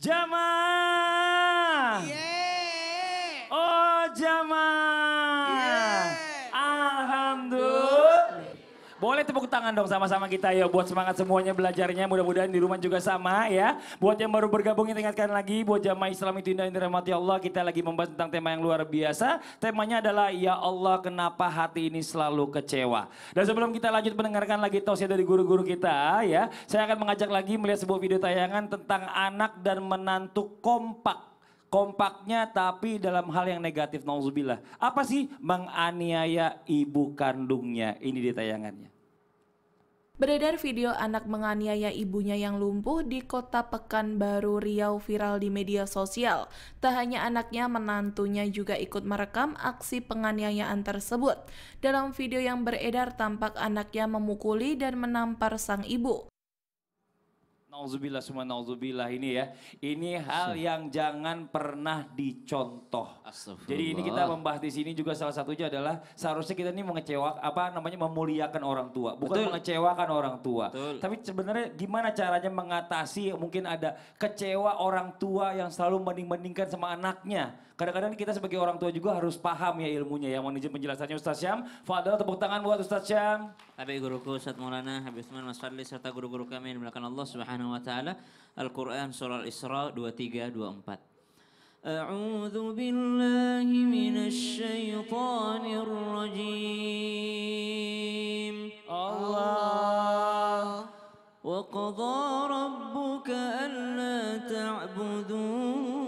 jamaah. Yeah. Oh jamaah. tepuk tangan dong sama-sama kita ya buat semangat semuanya belajarnya. Mudah-mudahan di rumah juga sama ya. Buat yang baru bergabung ingatkan lagi buat jamaah Islam itu indah dirahmati Allah. Kita lagi membahas tentang tema yang luar biasa. Temanya adalah ya Allah kenapa hati ini selalu kecewa. Dan sebelum kita lanjut mendengarkan lagi tausiah dari guru-guru kita ya, saya akan mengajak lagi melihat sebuah video tayangan tentang anak dan menantu kompak kompaknya tapi dalam hal yang negatif nauzubillah. Apa sih menganiaya ibu kandungnya? Ini di tayangannya. Beredar video anak menganiaya ibunya yang lumpuh di kota Pekanbaru Riau viral di media sosial. Tak hanya anaknya, menantunya juga ikut merekam aksi penganiayaan tersebut. Dalam video yang beredar tampak anaknya memukuli dan menampar sang ibu. Nauzubillah semua nauzubillah ini ya. Ini hal yang jangan pernah dicontoh. Jadi ini kita membahas di sini juga salah satunya adalah seharusnya kita ini mengecewakan apa namanya memuliakan orang tua, bukan Betul. mengecewakan orang tua. Betul. Tapi sebenarnya gimana caranya mengatasi mungkin ada kecewa orang tua yang selalu mending-mendingkan sama anaknya Kadang-kadang kita sebagai orang tua juga harus paham ya ilmunya ya. Mohon izin penjelasannya Ustaz Syam. Fadal tepuk tangan buat Ustaz Syam. Habib guruku Ustaz Maulana, Habib Usman Mas Fadli serta guru-guru kami yang Allah Subhanahu wa taala. Al-Qur'an surah Al-Isra 2324. أعوذ بالله من الشيطان الرجيم الله وقضى ربك ألا تعبدون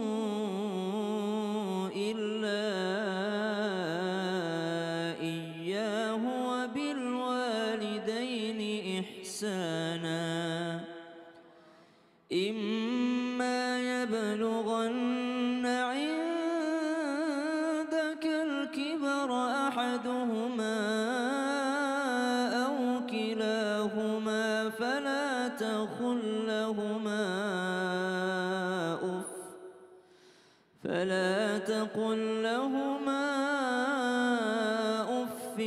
لهما فلا تقل لهما أف فلا تقل لهما أف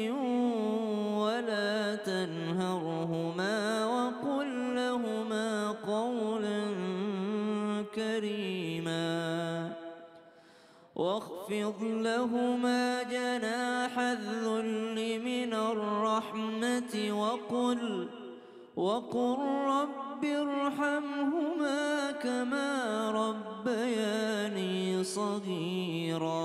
ولا تنهرهما وقل لهما قولا كريما واخفض لهما جناح الذل الرحمة وقل وقل رب ارحمهما كما ربياني صغيرا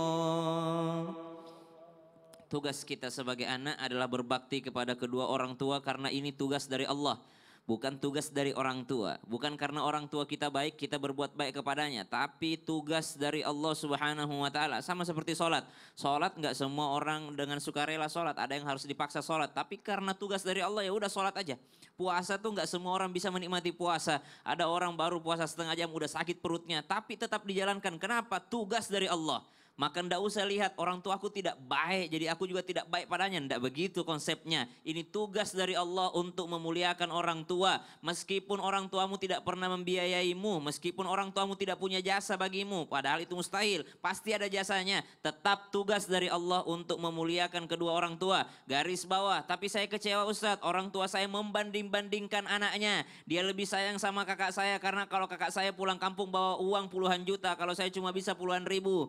Tugas kita sebagai anak adalah berbakti kepada kedua orang tua karena ini tugas dari Allah bukan tugas dari orang tua, bukan karena orang tua kita baik kita berbuat baik kepadanya, tapi tugas dari Allah Subhanahu wa taala. Sama seperti salat. Salat nggak semua orang dengan sukarela salat, ada yang harus dipaksa salat, tapi karena tugas dari Allah ya udah salat aja. Puasa tuh nggak semua orang bisa menikmati puasa. Ada orang baru puasa setengah jam udah sakit perutnya, tapi tetap dijalankan. Kenapa? Tugas dari Allah. Maka ndak usah lihat orang tua aku tidak baik, jadi aku juga tidak baik padanya. Ndak begitu konsepnya. Ini tugas dari Allah untuk memuliakan orang tua. Meskipun orang tuamu tidak pernah membiayaimu, meskipun orang tuamu tidak punya jasa bagimu, padahal itu mustahil. Pasti ada jasanya. Tetap tugas dari Allah untuk memuliakan kedua orang tua. Garis bawah, tapi saya kecewa Ustadz, orang tua saya membanding-bandingkan anaknya. Dia lebih sayang sama kakak saya karena kalau kakak saya pulang kampung bawa uang puluhan juta, kalau saya cuma bisa puluhan ribu.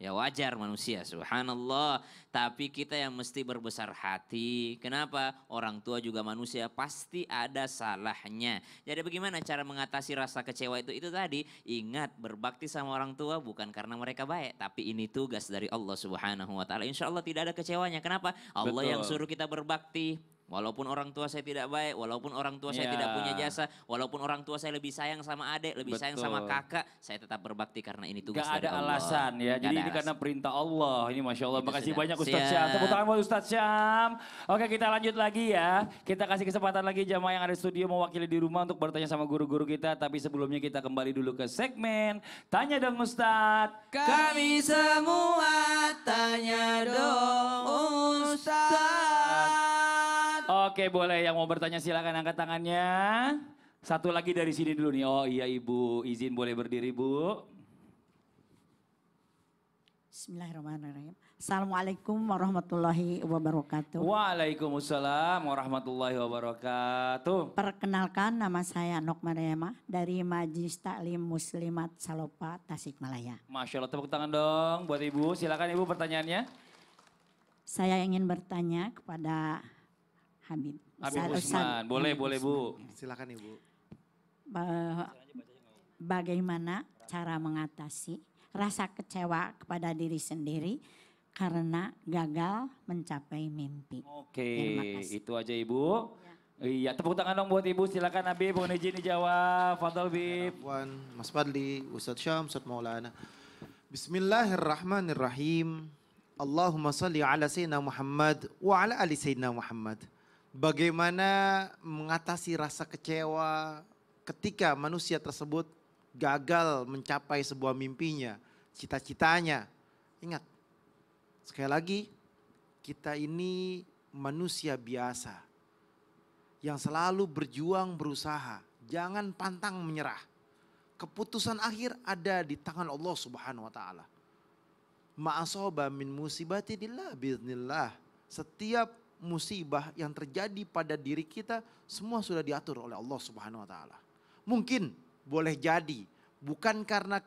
Ya wajar manusia, subhanallah. Tapi kita yang mesti berbesar hati. Kenapa? Orang tua juga manusia, pasti ada salahnya. Jadi bagaimana cara mengatasi rasa kecewa itu? Itu tadi, ingat berbakti sama orang tua bukan karena mereka baik. Tapi ini tugas dari Allah subhanahu wa ta'ala. Insya Allah tidak ada kecewanya. Kenapa? Allah Betul. yang suruh kita berbakti Walaupun orang tua saya tidak baik, walaupun orang tua yeah. saya tidak iya. punya jasa, walaupun orang tua saya lebih sayang sama adik, lebih Betul. sayang sama kakak, saya tetap berbakti karena ini tugas Gak dari ada alasan ya. Gak Jadi ini alasan. karena perintah Allah. Ini masya Allah. Itu Makasih sudah. banyak Ustaz, Syam. Tepuk tangan buat Ustaz Syam. Oke kita lanjut lagi ya. Kita kasih kesempatan lagi jamaah yang ada di studio mewakili di rumah untuk bertanya sama guru-guru kita. Tapi sebelumnya kita kembali dulu ke segmen Tanya dong Ustaz. Kami semua tanya dong Ustaz. Oke boleh, yang mau bertanya silakan angkat tangannya. Satu lagi dari sini dulu nih. Oh iya Ibu, izin boleh berdiri Bu. Bismillahirrahmanirrahim. Assalamualaikum warahmatullahi wabarakatuh. Waalaikumsalam warahmatullahi wabarakatuh. Perkenalkan nama saya Nok dari Majlis Taklim Muslimat Salopa Tasikmalaya. Masya Allah, tepuk tangan dong buat Ibu. Silakan Ibu pertanyaannya. Saya ingin bertanya kepada Hamid. Habib Usman. Boleh, Hamid boleh Bu. Ya. Silakan Ibu. Bagaimana cara mengatasi rasa kecewa kepada diri sendiri karena gagal mencapai mimpi. Oke, itu aja Ibu. Ya. Iya, tepuk tangan dong buat Ibu. Silakan Habib, mohon izin dijawab. Fadol Bib. Ya, Mas Fadli, Ustaz Syam, Ustaz Maulana. Bismillahirrahmanirrahim. Allahumma salli ala Sayyidina Muhammad wa ala ali Sayyidina Muhammad. Bagaimana mengatasi rasa kecewa ketika manusia tersebut gagal mencapai sebuah mimpinya, cita-citanya. Ingat, sekali lagi, kita ini manusia biasa yang selalu berjuang berusaha. Jangan pantang menyerah. Keputusan akhir ada di tangan Allah Subhanahu wa taala. Ma'asoba min musibati dillah Setiap musibah yang terjadi pada diri kita semua sudah diatur oleh Allah Subhanahu wa taala. Mungkin boleh jadi bukan karena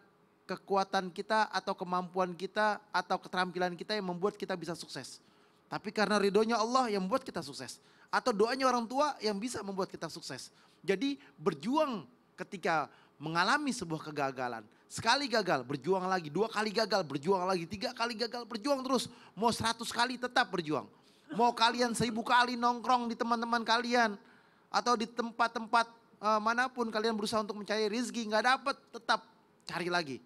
kekuatan kita atau kemampuan kita atau keterampilan kita yang membuat kita bisa sukses. Tapi karena ridhonya Allah yang membuat kita sukses. Atau doanya orang tua yang bisa membuat kita sukses. Jadi berjuang ketika mengalami sebuah kegagalan. Sekali gagal berjuang lagi, dua kali gagal berjuang lagi, tiga kali gagal berjuang terus. Mau seratus kali tetap berjuang. Mau kalian seribu kali nongkrong di teman-teman kalian atau di tempat-tempat uh, manapun kalian berusaha untuk mencari rezeki nggak dapat, tetap cari lagi.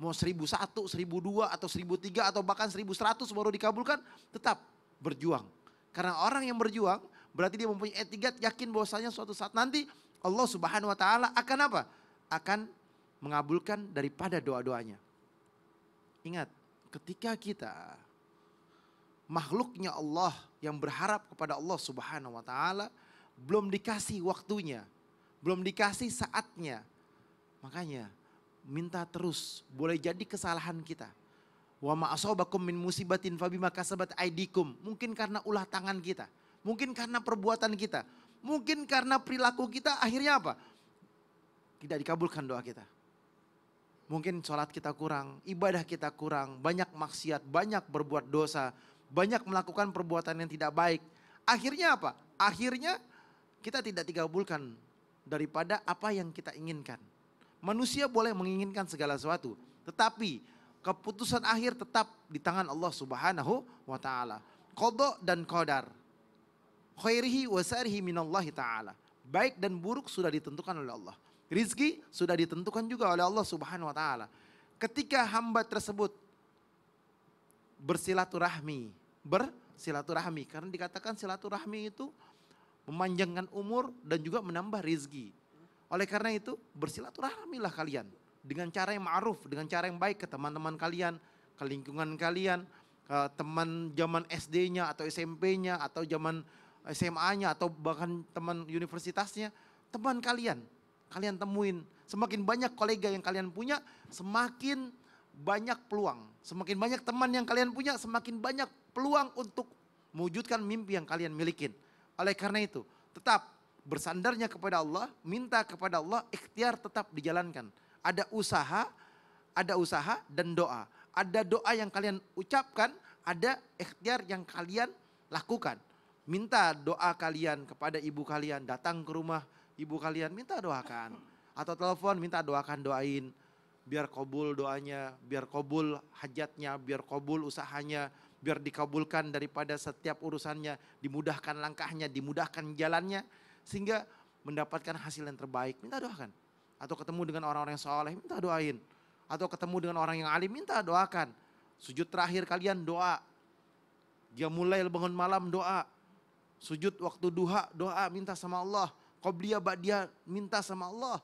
Mau seribu satu, seribu dua, atau seribu tiga, atau bahkan seribu seratus baru dikabulkan, tetap berjuang. Karena orang yang berjuang berarti dia mempunyai etikat yakin bahwasanya suatu saat nanti Allah Subhanahu wa taala akan apa? Akan mengabulkan daripada doa-doanya. Ingat, ketika kita makhluknya Allah yang berharap kepada Allah Subhanahu wa taala belum dikasih waktunya, belum dikasih saatnya. Makanya minta terus, boleh jadi kesalahan kita. Wa maasobakum min musibatin fabima kasabat aidikum. Mungkin karena ulah tangan kita, mungkin karena perbuatan kita, mungkin karena perilaku kita akhirnya apa? Tidak dikabulkan doa kita. Mungkin sholat kita kurang, ibadah kita kurang, banyak maksiat, banyak berbuat dosa, banyak melakukan perbuatan yang tidak baik. Akhirnya apa? Akhirnya kita tidak dikabulkan daripada apa yang kita inginkan. Manusia boleh menginginkan segala sesuatu, tetapi keputusan akhir tetap di tangan Allah Subhanahu wa taala. Qada dan qadar. Khairihi wa sarhi minallahi taala. Baik dan buruk sudah ditentukan oleh Allah. Rizki sudah ditentukan juga oleh Allah Subhanahu wa taala. Ketika hamba tersebut bersilaturahmi. Bersilaturahmi. Karena dikatakan silaturahmi itu memanjangkan umur dan juga menambah rezeki. Oleh karena itu bersilaturahmi lah kalian dengan cara yang ma'ruf, dengan cara yang baik ke teman-teman kalian, ke lingkungan kalian, ke teman zaman SD-nya atau SMP-nya atau zaman SMA-nya atau bahkan teman universitasnya, teman kalian, kalian temuin. Semakin banyak kolega yang kalian punya, semakin banyak peluang. Semakin banyak teman yang kalian punya, semakin banyak peluang untuk mewujudkan mimpi yang kalian milikin. Oleh karena itu, tetap bersandarnya kepada Allah, minta kepada Allah, ikhtiar tetap dijalankan. Ada usaha, ada usaha dan doa. Ada doa yang kalian ucapkan, ada ikhtiar yang kalian lakukan. Minta doa kalian kepada ibu kalian, datang ke rumah ibu kalian, minta doakan. Atau telepon, minta doakan, doain biar kabul doanya, biar kabul hajatnya, biar kabul usahanya, biar dikabulkan daripada setiap urusannya, dimudahkan langkahnya, dimudahkan jalannya, sehingga mendapatkan hasil yang terbaik. Minta doakan. Atau ketemu dengan orang-orang yang soleh, minta doain. Atau ketemu dengan orang yang alim, minta doakan. Sujud terakhir kalian doa. Dia mulai bangun malam doa. Sujud waktu duha doa minta sama Allah. Qobliya dia minta sama Allah.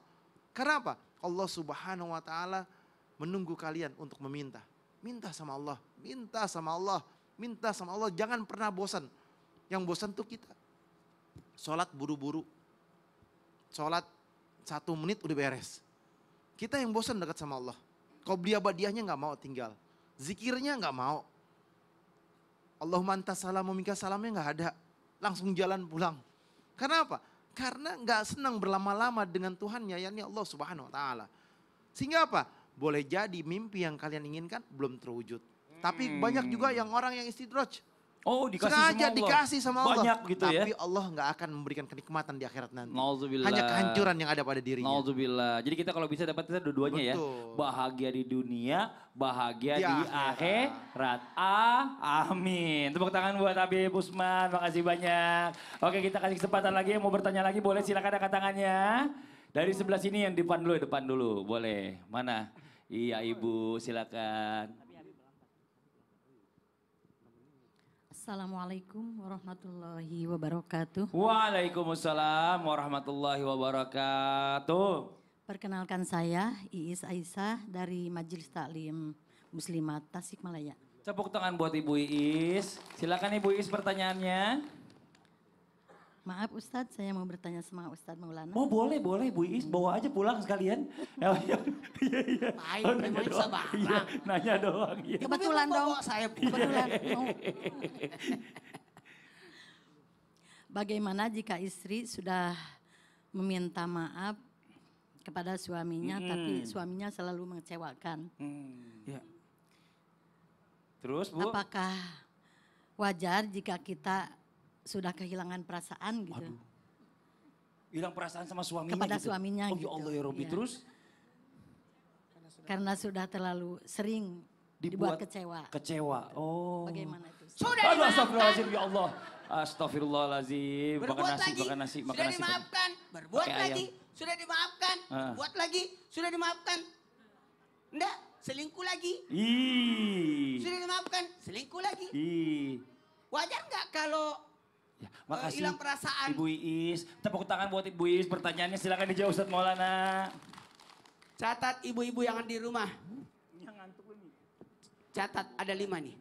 Karena apa? Allah Subhanahu wa taala menunggu kalian untuk meminta. Minta sama Allah, minta sama Allah, minta sama Allah, jangan pernah bosan. Yang bosan tuh kita. Sholat buru-buru. Sholat satu menit udah beres. Kita yang bosan dekat sama Allah. Kau beli abadiahnya nggak mau tinggal. Zikirnya nggak mau. Allahumma antas salam minka salamnya nggak ada. Langsung jalan pulang. Karena apa? Karena nggak senang berlama-lama dengan Tuhannya, yakni Allah Subhanahu Wa Taala. Sehingga apa? Boleh jadi mimpi yang kalian inginkan belum terwujud. Hmm. Tapi banyak juga yang orang yang istidraj. Oh dikasih Sengaja sama Allah. dikasih sama Allah. Banyak gitu Tapi ya. Tapi Allah nggak akan memberikan kenikmatan di akhirat nanti. Nauzubillah. Hanya kehancuran yang ada pada dirinya. Nauzubillah. Jadi kita kalau bisa dapat kita dua-duanya ya. Bahagia di dunia, bahagia di, di akhirat. Ah, amin. Tepuk tangan buat Abi Busman. Makasih banyak. Oke kita kasih kesempatan lagi. mau bertanya lagi boleh silakan angkat tangannya. Dari sebelah sini yang depan dulu, depan dulu. Boleh. Mana? Iya ibu silakan. Assalamualaikum warahmatullahi wabarakatuh. Waalaikumsalam warahmatullahi wabarakatuh. Perkenalkan saya Iis Aisyah dari Majelis Taklim Muslimat Tasikmalaya. Cepuk tangan buat Ibu Iis. Silakan Ibu Iis pertanyaannya. Maaf Ustadz, saya mau bertanya sama Ustadz Maulana. Oh boleh, boleh Bu Is, bawa aja pulang sekalian. Hmm. Ya, ya, ya, oh, iya, iya. Baik, oh, nanya doang. Iya, nanya doang. Ya. Kebetulan dong. Saya kebetulan. Iya. Bagaimana jika istri sudah meminta maaf kepada suaminya, hmm. tapi suaminya selalu mengecewakan? Hmm. Ya. Terus Bu? Apakah wajar jika kita sudah kehilangan perasaan gitu. Aduh. Hilang perasaan sama suaminya Kepada gitu. suaminya oh, ya gitu. ya Allah ya Robi. Ya. Terus? Karena sudah, Karena sudah terlalu sering dibuat, dibuat kecewa. Kecewa. Oh. Bagaimana itu? Sudah Aduh, astagfirullahaladzim ya Allah. Astagfirullahaladzim. Berbuat makan nasi, lagi. Makan nasi, makan sudah nasi. dimaafkan. Berbuat lagi. Ayam. Sudah dimaafkan. Ah. Buat lagi. Sudah dimaafkan. Enggak. Selingkuh lagi. Ih. Sudah dimaafkan. Selingkuh lagi. Ih. Wajar nggak kalau Eh, Makasih. Hilang perasaan. Ibu Iis. Tepuk tangan buat Ibu Iis. Pertanyaannya silakan dijawab Ustaz Maulana. Catat ibu-ibu yang di rumah. Yang ngantuk ini. Catat ada lima nih.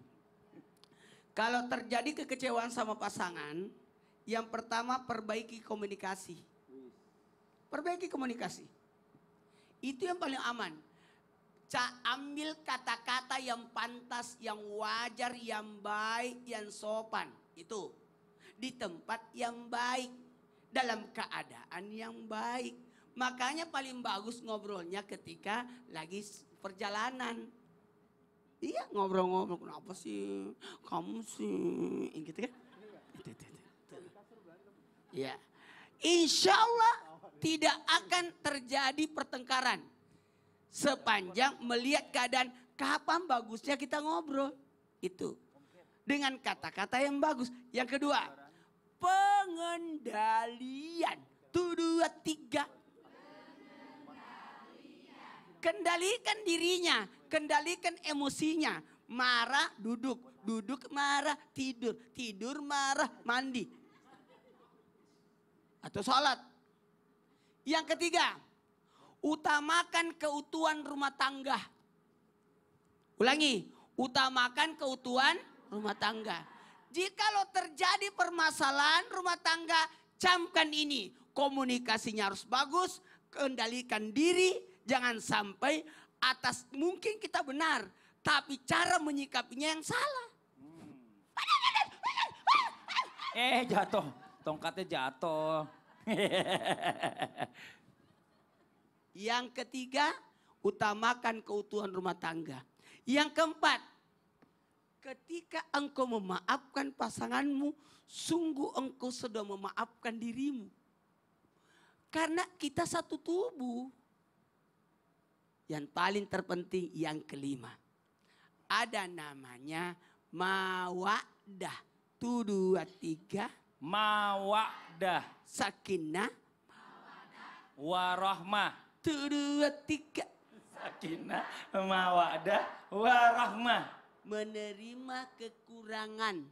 Kalau terjadi kekecewaan sama pasangan, yang pertama perbaiki komunikasi. Perbaiki komunikasi. Itu yang paling aman. Ca ambil kata-kata yang pantas, yang wajar, yang baik, yang sopan. Itu di tempat yang baik, dalam keadaan yang baik. Makanya paling bagus ngobrolnya ketika lagi perjalanan. Iya ngobrol-ngobrol, kenapa sih? Kamu sih, gitu kan? ya Insya Allah tidak akan terjadi pertengkaran. Sepanjang melihat keadaan kapan bagusnya kita ngobrol. Itu. Dengan kata-kata yang bagus. Yang kedua, pengendalian. Tuh dua tiga. Kendalikan dirinya, kendalikan emosinya. Marah, duduk, duduk, marah, tidur, tidur, marah, mandi. Atau sholat. Yang ketiga, utamakan keutuhan rumah tangga. Ulangi, utamakan keutuhan rumah tangga jikalau terjadi permasalahan rumah tangga, camkan ini. Komunikasinya harus bagus, kendalikan diri, jangan sampai atas mungkin kita benar, tapi cara menyikapinya yang salah. Hmm. Eh jatuh, tongkatnya jatuh. yang ketiga, utamakan keutuhan rumah tangga. Yang keempat, Ketika engkau memaafkan pasanganmu, sungguh engkau sudah memaafkan dirimu. Karena kita satu tubuh. Yang paling terpenting yang kelima. Ada namanya mawadah. tu dua tiga. Mawadah. Sakinah. Mawadah. Warahmah. Tuh dua tiga. Sakinah, mawadah, warahmah menerima kekurangan.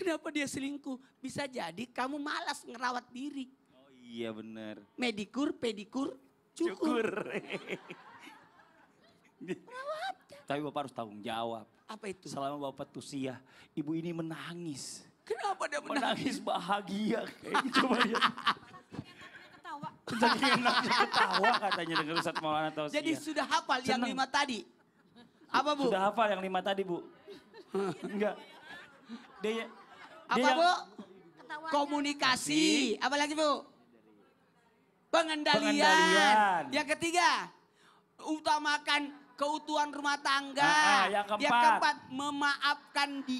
Kenapa dia selingkuh? Bisa jadi kamu malas ngerawat diri. Oh iya benar. Medikur, pedikur, cukur. cukur. Rawat. Tapi Bapak harus tanggung jawab. Apa itu? Selama Bapak tusia, ibu ini menangis. Kenapa dia menangis? Menangis bahagia Kayak gitu, lihat. Jadi enak ketawa katanya dengar Ustaz Maulana Tausiah. Jadi sudah hafal Senang. yang lima tadi? Apa Bu? Sudah hafal yang lima tadi Bu. Enggak. Dia, ya- dia Apa yang... Bu? Ketawanya. Komunikasi. Apa lagi Bu? Pengendalian. Pengendalian. Yang ketiga, utamakan keutuhan rumah tangga. Ah, ah, yang keempat. Yang keempat, memaafkan di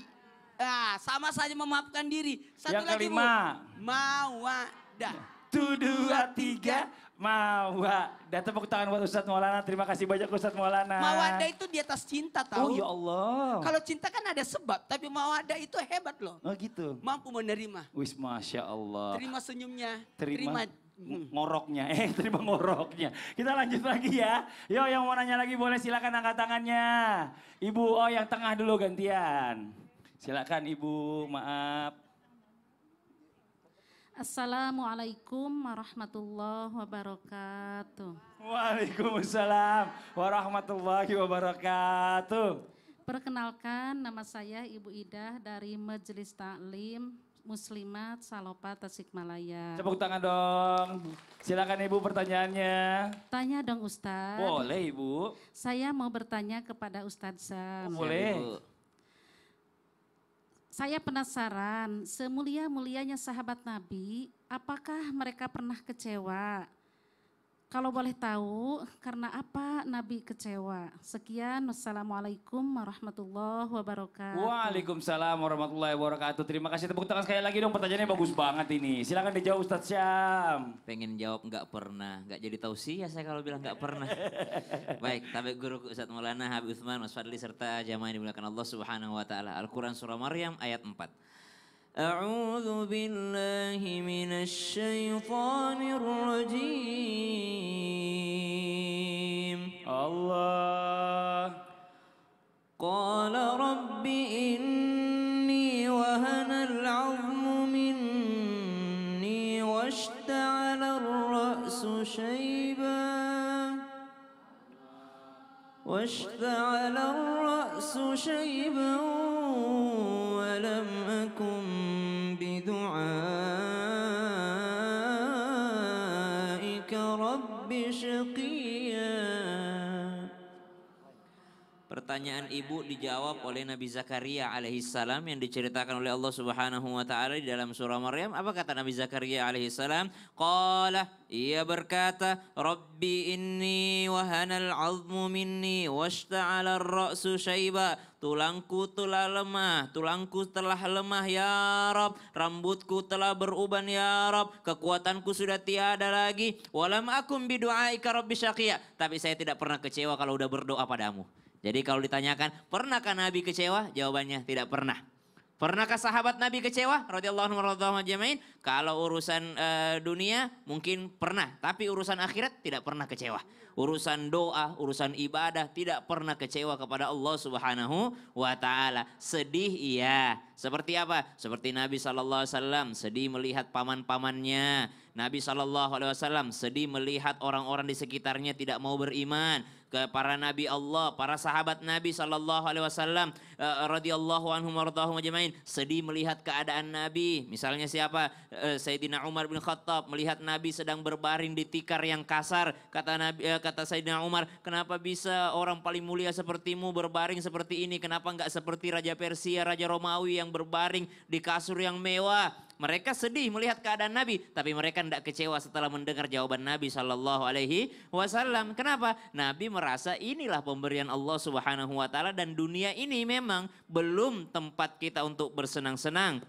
Nah, sama saja memaafkan diri. Satu yang lagi kelima. Bu, mawadah. Satu, dua, tiga. Mawa. Dan tepuk tangan buat Ustadz Maulana. Terima kasih banyak Ustadz Maulana. Mawada itu di atas cinta tahu. Oh ya Allah. Kalau cinta kan ada sebab, tapi mawada itu hebat loh. Oh gitu. Mampu menerima. Wis Masya Allah. Terima senyumnya. Terima, terima hmm. ngoroknya. Eh terima ngoroknya. Kita lanjut lagi ya. Yo yang mau nanya lagi boleh silakan angkat tangannya. Ibu, oh yang tengah dulu gantian. Silakan Ibu, maaf. Assalamualaikum warahmatullahi wabarakatuh. Waalaikumsalam warahmatullahi wabarakatuh. Perkenalkan nama saya Ibu Ida dari Majelis Taklim Muslimat Salopa Tasikmalaya. Tepuk tangan dong. Silakan Ibu pertanyaannya. Tanya dong Ustadz. Boleh Ibu. Saya mau bertanya kepada Ustadz Sam. Boleh. Iya, Ibu. Saya penasaran, semulia-mulianya sahabat Nabi, apakah mereka pernah kecewa kalau boleh tahu, karena apa Nabi kecewa? Sekian, wassalamualaikum warahmatullahi wabarakatuh. Waalaikumsalam warahmatullahi wabarakatuh. Terima kasih tepuk tangan sekali lagi dong, pertanyaannya bagus banget ini. Silahkan dijawab Ustaz Syam. Pengen jawab nggak pernah, nggak jadi sih. Ya saya kalau bilang nggak pernah. Baik, tabik guru Ustaz Maulana, Habib Uthman, Mas Fadli, serta jamaah yang dimuliakan Allah subhanahu wa ta'ala. Al-Quran Surah Maryam ayat 4. أعوذ بالله من الشيطان الرجيم الله قال رب إني وهن العظم مني واشتعل الرأس شيبا واشتعل الرأس شيبا pertanyaan ibu dijawab oleh Nabi Zakaria alaihissalam yang diceritakan oleh Allah Subhanahu wa taala di dalam surah Maryam. Apa kata Nabi Zakaria alaihissalam? Qala ia berkata, "Rabbi inni wahanal 'azmu minni washta'ala ar-ra'su shayba. Tulangku telah lemah, tulangku telah lemah ya Rob, rambutku telah beruban ya Rob, kekuatanku sudah tiada lagi. Walam akum bidu'aika rabbi Tapi saya tidak pernah kecewa kalau udah berdoa padamu. Jadi kalau ditanyakan, pernahkah Nabi kecewa? Jawabannya tidak pernah. Pernahkah sahabat Nabi kecewa? Radhiyallahu anhu Kalau urusan e, dunia mungkin pernah, tapi urusan akhirat tidak pernah kecewa. Urusan doa, urusan ibadah tidak pernah kecewa kepada Allah Subhanahu wa taala. Sedih iya. Seperti apa? Seperti Nabi sallallahu alaihi wasallam sedih melihat paman-pamannya. Nabi sallallahu alaihi wasallam sedih melihat orang-orang di sekitarnya tidak mau beriman ke para nabi Allah, para sahabat Nabi sallallahu alaihi wasallam eh, radhiyallahu anhum wardahum sedih melihat keadaan Nabi. Misalnya siapa? Eh, Sayyidina Umar bin Khattab melihat Nabi sedang berbaring di tikar yang kasar. Kata Nabi eh, kata Sayyidina Umar, "Kenapa bisa orang paling mulia sepertimu berbaring seperti ini? Kenapa enggak seperti raja Persia, raja Romawi yang berbaring di kasur yang mewah?" Mereka sedih melihat keadaan Nabi, tapi mereka tidak kecewa setelah mendengar jawaban Nabi Shallallahu Alaihi Wasallam. Kenapa? Nabi merasa inilah pemberian Allah Subhanahu Wa Taala dan dunia ini memang belum tempat kita untuk bersenang-senang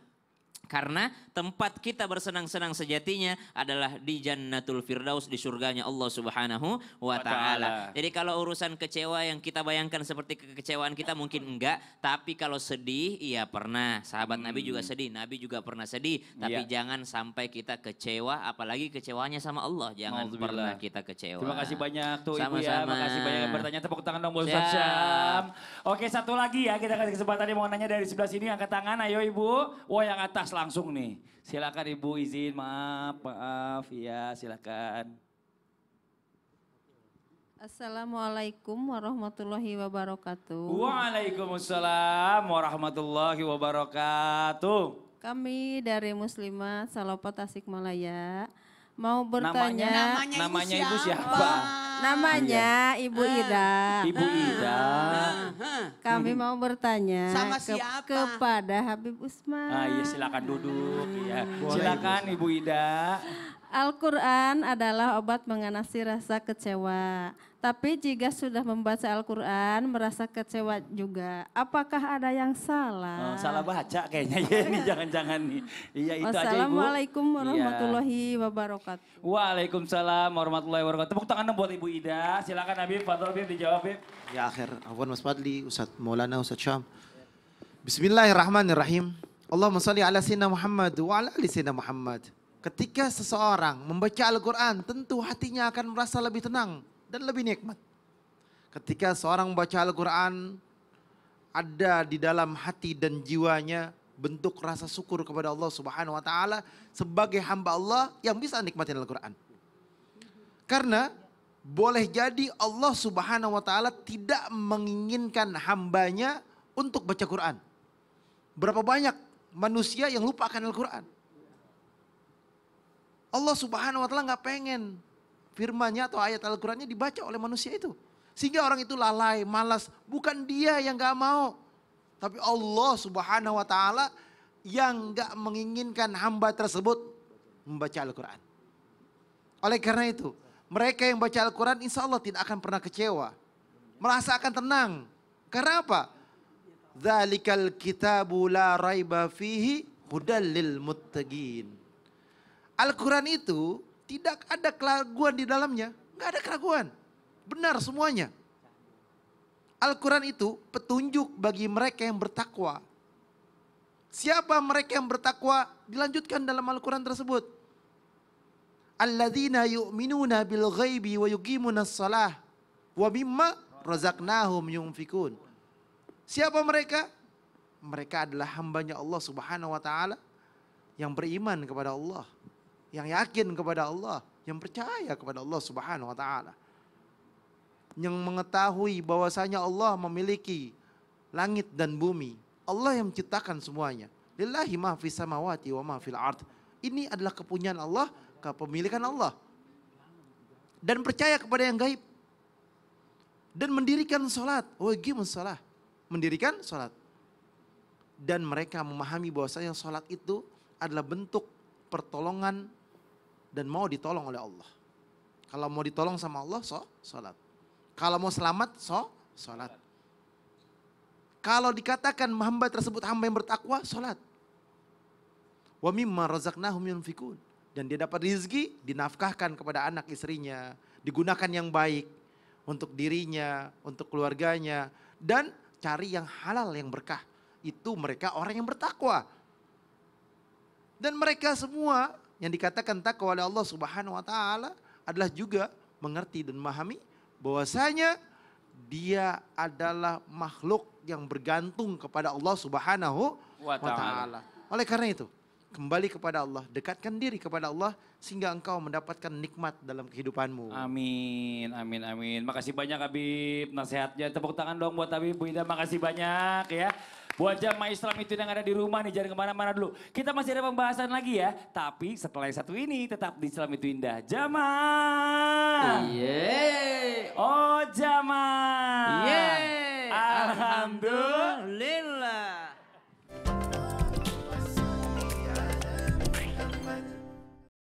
karena tempat kita bersenang-senang sejatinya adalah di Jannatul Firdaus di surganya Allah Subhanahu wa taala. Jadi kalau urusan kecewa yang kita bayangkan seperti kekecewaan kita mungkin enggak, tapi kalau sedih iya pernah. Sahabat hmm. Nabi juga sedih, Nabi juga pernah sedih, tapi ya. jangan sampai kita kecewa apalagi kecewanya sama Allah. Jangan pernah kita kecewa. Terima kasih banyak tuh Sama-sama. Ibu ya. Terima kasih banyak yang bertanya. Tepuk tangan dong buat Syam. Oke, satu lagi ya kita kasih kesempatan yang mau nanya dari sebelah sini angkat tangan. Ayo Ibu. Wah, yang atas lah langsung nih. Silakan Ibu izin, maaf, maaf, ya silakan. Assalamualaikum warahmatullahi wabarakatuh. Waalaikumsalam warahmatullahi wabarakatuh. Kami dari Muslimat Salopat Tasikmalaya mau bertanya namanya, namanya, namanya itu siapa? Ibu siapa? Namanya iya. Ibu ah. Ida. Ibu ah. Ida. Kami hmm. mau bertanya Sama siapa? Ke, kepada Habib Usman. Ah, iya silakan duduk ya. Silakan Ibu Ida. Al-Quran adalah obat mengatasi rasa kecewa. Tapi jika sudah membaca Al-Quran merasa kecewa juga, apakah ada yang salah? Oh, salah baca kayaknya ya ini jangan-jangan nih. Iya itu aja Ibu. Iya. warahmatullahi ya. wabarakatuh. Waalaikumsalam warahmatullahi wabarakatuh. Tepuk tangan buat Ibu Ida. Silakan Habib, Fadol Habib dijawab Habib. Ya akhir, Afwan Mas Fadli, Ustaz Maulana, Ustaz Syam. Bismillahirrahmanirrahim. Allahumma salli ala sayyidina Muhammad wa ala ali sayyidina Muhammad. Ketika seseorang membaca Al-Quran, tentu hatinya akan merasa lebih tenang dan lebih nikmat. Ketika seorang membaca Al-Quran, ada di dalam hati dan jiwanya bentuk rasa syukur kepada Allah Subhanahu wa taala sebagai hamba Allah yang bisa nikmatin Al-Qur'an. Karena boleh jadi Allah Subhanahu wa taala tidak menginginkan hambanya untuk baca Quran. Berapa banyak manusia yang lupa akan Al-Qur'an? Allah subhanahu wa ta'ala nggak pengen firmannya atau ayat Al-Qurannya dibaca oleh manusia itu. Sehingga orang itu lalai, malas. Bukan dia yang gak mau. Tapi Allah subhanahu wa ta'ala yang gak menginginkan hamba tersebut membaca Al-Quran. Oleh karena itu, mereka yang baca Al-Quran insya Allah tidak akan pernah kecewa. Merasa akan tenang. Karena apa? Zalikal kitabu la raiba fihi hudallil muttaqin. Al-Quran itu tidak ada keraguan di dalamnya. Nggak ada keraguan. Benar semuanya. Al-Quran itu petunjuk bagi mereka yang bertakwa. Siapa mereka yang bertakwa dilanjutkan dalam Al-Quran tersebut. Alladzina yu'minuna bil ghaibi wa yuqimuna salah wa mimma razaqnahum yunfikun. Siapa mereka? Mereka adalah hambanya Allah subhanahu wa ta'ala yang beriman kepada Allah yang yakin kepada Allah, yang percaya kepada Allah Subhanahu wa taala. Yang mengetahui bahwasanya Allah memiliki langit dan bumi. Allah yang menciptakan semuanya. Lillahi ma fis samawati wa ma fil ard. Ini adalah kepunyaan Allah, kepemilikan Allah. Dan percaya kepada yang gaib. Dan mendirikan salat, waqimus salah. Mendirikan salat. Dan mereka memahami bahwasanya salat itu adalah bentuk pertolongan dan mau ditolong oleh Allah. Kalau mau ditolong sama Allah, so, sholat. Kalau mau selamat, so, sholat. Kalau dikatakan hamba tersebut hamba yang bertakwa, sholat. Wa mimma razaqnahum yunfikun. Dan dia dapat rezeki dinafkahkan kepada anak istrinya. Digunakan yang baik untuk dirinya, untuk keluarganya. Dan cari yang halal, yang berkah. Itu mereka orang yang bertakwa. Dan mereka semua yang dikatakan takwa oleh Allah Subhanahu wa taala adalah juga mengerti dan memahami bahwasanya dia adalah makhluk yang bergantung kepada Allah Subhanahu wa taala. Oleh karena itu, kembali kepada Allah, dekatkan diri kepada Allah sehingga engkau mendapatkan nikmat dalam kehidupanmu. Amin, amin, amin. Makasih banyak Habib nasihatnya. Tepuk tangan dong buat Habib Bu Ida, makasih banyak ya. Buat jamaah Islam itu yang ada di rumah nih, jangan kemana-mana dulu. Kita masih ada pembahasan lagi ya, tapi setelah yang satu ini tetap di Islam itu indah. Jamaah. Iya. Oh jamaah. Iya. Alhamdulillah.